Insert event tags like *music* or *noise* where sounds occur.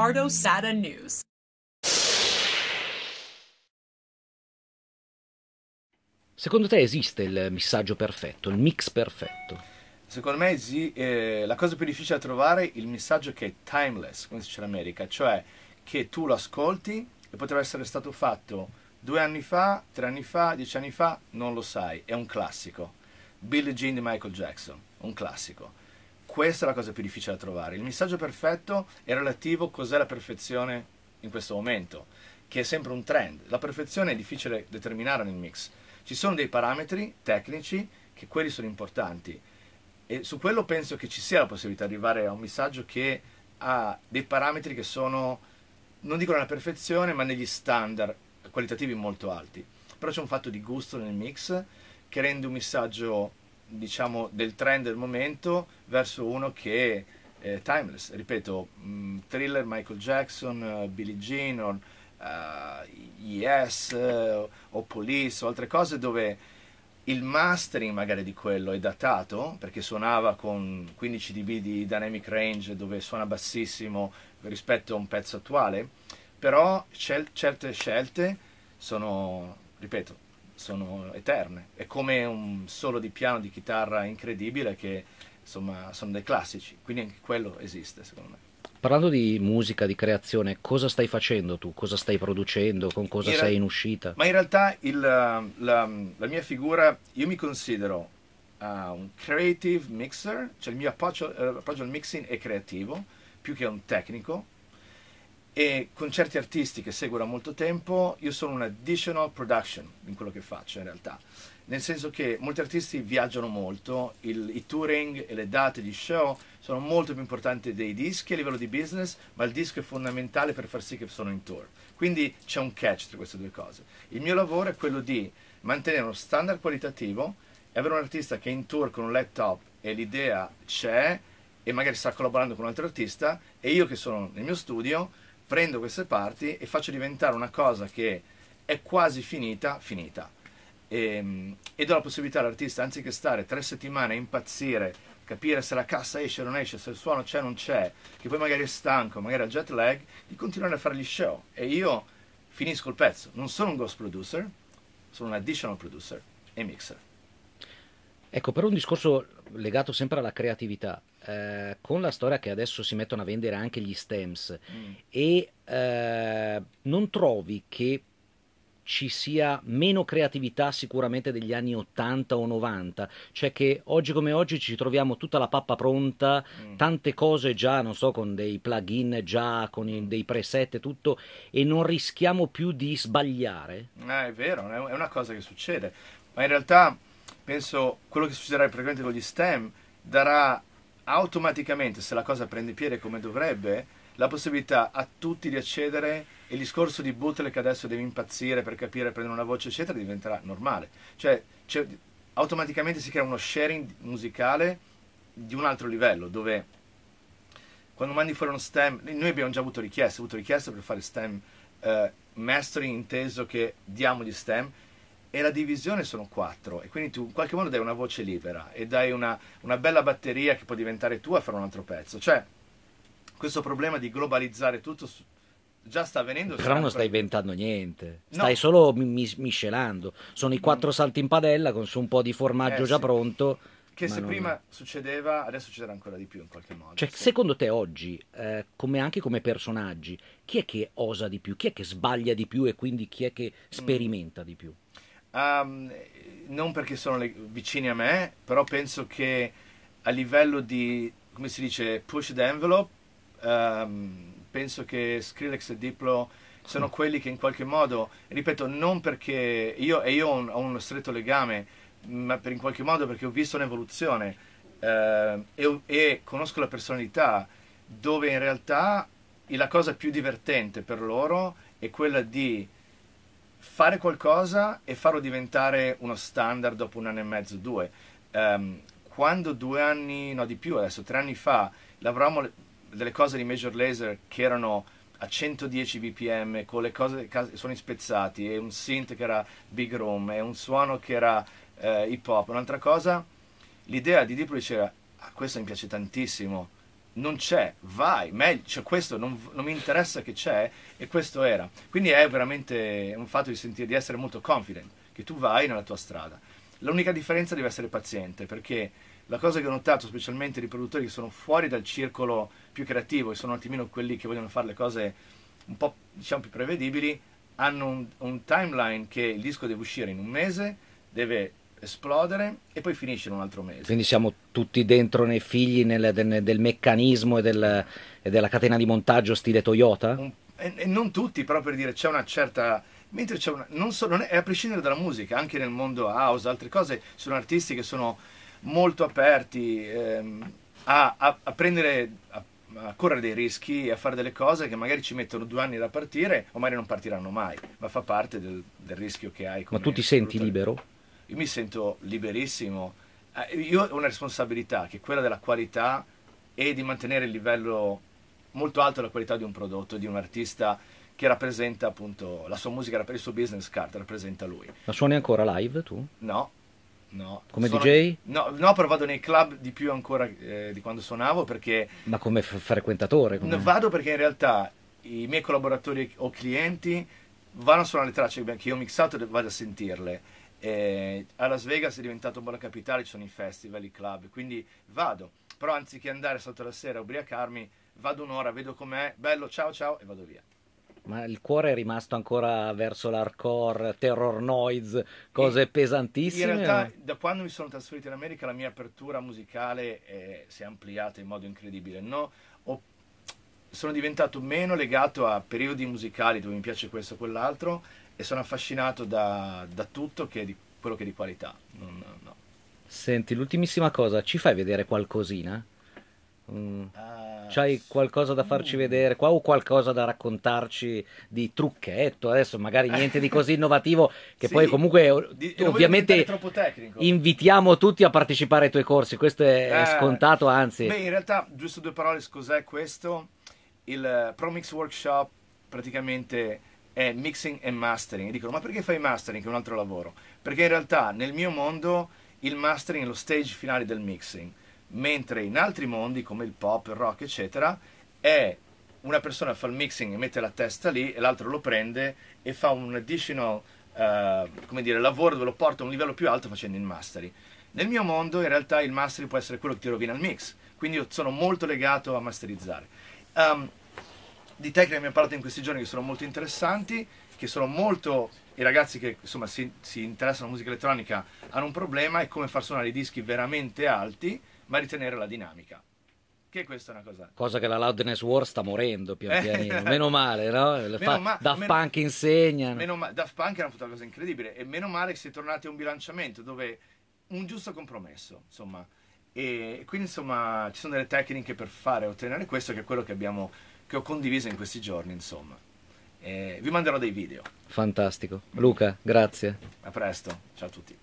Ricardo Sada News. Secondo te esiste il messaggio perfetto, il mix perfetto? Secondo me sì, eh, la cosa più difficile da trovare è il messaggio che è timeless, come si dice in America, cioè che tu lo ascolti e potrebbe essere stato fatto due anni fa, tre anni fa, dieci anni fa, non lo sai, è un classico. Billie Jean di Michael Jackson, un classico questa è la cosa più difficile da trovare. Il messaggio perfetto è relativo a cos'è la perfezione in questo momento, che è sempre un trend. La perfezione è difficile determinare nel mix. Ci sono dei parametri tecnici che quelli sono importanti e su quello penso che ci sia la possibilità di arrivare a un messaggio che ha dei parametri che sono, non dico nella perfezione, ma negli standard qualitativi molto alti. Però c'è un fatto di gusto nel mix che rende un messaggio diciamo, del trend del momento verso uno che è eh, timeless, ripeto, mh, mm, thriller Michael Jackson, uh, Billie Jean, or, uh, eh, Yes, uh, o Police, o altre cose dove il mastering magari di quello è datato perché suonava con 15 dB di dynamic range dove suona bassissimo rispetto a un pezzo attuale, però certe scelte sono, ripeto, sono eterne. È come un solo di piano di chitarra incredibile che insomma sono dei classici, quindi anche quello esiste secondo me. Parlando di musica, di creazione, cosa stai facendo tu? Cosa stai producendo? Con cosa in sei in uscita? Ma in realtà il, la, la, mia figura, io mi considero uh, un creative mixer, cioè il mio approccio, eh, approccio al mixing è creativo più che un tecnico, e con certi artisti che seguo da molto tempo io sono un additional production in quello che faccio in realtà nel senso che molti artisti viaggiano molto il, i touring e le date di show sono molto più importanti dei dischi a livello di business ma il disco è fondamentale per far sì che sono in tour quindi c'è un catch tra queste due cose il mio lavoro è quello di mantenere uno standard qualitativo e avere un artista che è in tour con un laptop e l'idea c'è e magari sta collaborando con un altro artista e io che sono nel mio studio prendo queste parti e faccio diventare una cosa che è quasi finita, finita. E, ehm, e do la possibilità all'artista, anziché stare tre settimane a impazzire, capire se la cassa esce o non esce, se il suono c'è o non c'è, che poi magari è stanco, magari ha jet lag, di continuare a fare gli show. E io finisco il pezzo. Non sono un ghost producer, sono un additional producer e mixer. Ecco, per un discorso legato sempre alla creatività, eh, con la storia che adesso si mettono a vendere anche gli stems mm. e eh, non trovi che ci sia meno creatività sicuramente degli anni 80 o 90, cioè che oggi come oggi ci troviamo tutta la pappa pronta, mm. tante cose già, non so, con dei plugin già, con i, mm. dei preset e tutto, e non rischiamo più di sbagliare. Eh, è vero, è una cosa che succede, ma in realtà penso quello che succederà praticamente con gli STEM darà automaticamente, se la cosa prende piede come dovrebbe, la possibilità a tutti di accedere e il discorso di Butler che adesso devi impazzire per capire, prendere una voce, eccetera, diventerà normale. Cioè, automaticamente si crea uno sharing musicale di un altro livello, dove quando mandi fuori uno stem, noi abbiamo già avuto richieste, avuto richieste per fare stem eh, mastering inteso che diamo gli stem, e la divisione sono quattro e quindi tu in qualche modo dai una voce libera e dai una, una bella batteria che può diventare tua a fare un altro pezzo. Cioè, questo problema di globalizzare tutto già sta avvenendo. Però non stai inventando niente, no. stai solo mis- miscelando. Sono i quattro salti in padella con su un po' di formaggio eh, già sì. pronto. Che se non... prima succedeva, adesso succederà ancora di più in qualche modo. Cioè, sì. secondo te oggi, eh, come anche come personaggi, chi è che osa di più? Chi è che sbaglia di più e quindi chi è che mm. sperimenta mm. di più? Um, non perché sono le, vicini a me, però penso che a livello di, come si dice, push the envelope, um, penso che Skrillex e Diplo sono mm. quelli che in qualche modo, ripeto, non perché io e io ho, un, ho uno stretto legame, ma per in qualche modo perché ho visto un'evoluzione eh, e, e, conosco la personalità, dove in realtà la cosa più divertente per loro è quella di fare qualcosa e farlo diventare uno standard dopo un anno e mezzo, due. Um, quando due anni, no di più adesso, tre anni fa, lavoravamo delle cose di Major Laser che erano a 110 bpm con le cose sono spezzati e un synth che era big room e un suono che era eh, hip hop un'altra cosa l'idea di Diplo diceva era ah, questo mi piace tantissimo non c'è, vai, meglio, cioè questo non, non, mi interessa che c'è e questo era. Quindi è veramente un fatto di, sentire, di essere molto confident, che tu vai nella tua strada. L'unica differenza deve essere paziente, perché la cosa che ho notato, specialmente di produttori che sono fuori dal circolo più creativo e sono un attimino quelli che vogliono fare le cose un po' diciamo più prevedibili, hanno un, un timeline che il disco deve uscire in un mese, deve esplodere e poi finisce in un altro mese. Quindi siamo tutti dentro nei figli nel, nel, del meccanismo e, del, e, della catena di montaggio stile Toyota? Un, e, e non tutti, però per dire c'è una certa... Mentre c'è una... Non so, non è, è a prescindere dalla musica, anche nel mondo house, altre cose, sono artisti che sono molto aperti ehm, a, a, a, prendere... A, a correre dei rischi a fare delle cose che magari ci mettono due anni da partire o magari non partiranno mai, ma fa parte del, del rischio che hai. ma tu ti senti libero? io mi sento liberissimo. Eh, io ho una responsabilità che è quella della qualità e di mantenere il livello molto alto della qualità di un prodotto, di un artista che rappresenta appunto la sua musica, il suo business card, rappresenta lui. Ma suoni ancora live tu? No, No. Come Sono... DJ? No, no, però vado nei club di più ancora eh, di quando suonavo perché... Ma come frequentatore? Come... Vado perché in realtà i miei collaboratori o clienti vanno a suonare le tracce che io ho mixato e vado a sentirle e a Las Vegas è diventato buona capitale, ci sono i festival, i club, quindi vado. Però anziché andare sotto la sera a ubriacarmi, vado un'ora, vedo com'è, bello, ciao ciao e vado via. Ma il cuore è rimasto ancora verso l'hardcore, terror noise, cose e pesantissime? In realtà, da quando mi sono trasferito in America, la mia apertura musicale eh, si è ampliata in modo incredibile. No, ho sono diventato meno legato a periodi musicali dove mi piace questo o quell'altro e sono affascinato da, da tutto che di, quello che è di qualità. Non, no. Senti, l'ultimissima cosa, ci fai vedere qualcosina? Mm. Ah, C'hai qualcosa da farci mm. vedere qua o qualcosa da raccontarci di trucchetto? Adesso magari niente di così innovativo che *laughs* sì, poi comunque eh, di, ovviamente invitiamo tutti a partecipare ai tuoi corsi, questo è eh, scontato anzi. Beh in realtà giusto due parole, cos'è questo? il Promix Workshop praticamente è mixing e mastering. E dicono, ma perché fai mastering che è un altro lavoro? Perché in realtà nel mio mondo il mastering è lo stage finale del mixing, mentre in altri mondi come il pop, il rock, eccetera, è una persona fa il mixing e mette la testa lì e l'altro lo prende e fa un additional uh, come dire, lavoro dove lo porta a un livello più alto facendo il mastering. Nel mio mondo in realtà il mastering può essere quello che ti rovina il mix, quindi io sono molto legato a masterizzare um, di tecniche mi ho parlato in questi giorni che sono molto interessanti, che sono molto... i ragazzi che insomma si, si interessano alla musica elettronica hanno un problema, è come far suonare i dischi veramente alti, ma ritenere la dinamica. Che questa è una cosa. Cosa che la Loudness War sta morendo pian eh, pianino. *laughs* meno male, no? Meno Fa... ma... Daft meno... Punk insegna. Meno ma... Daft Punk hanno una cosa incredibile. E meno male che si è tornati a un bilanciamento dove un giusto compromesso, insomma. E quindi insomma ci sono delle tecniche per fare ottenere questo che è quello che, abbiamo, che ho condiviso in questi giorni insomma. E vi manderò dei video. Fantastico. Mm. Luca, grazie. A presto, ciao a tutti.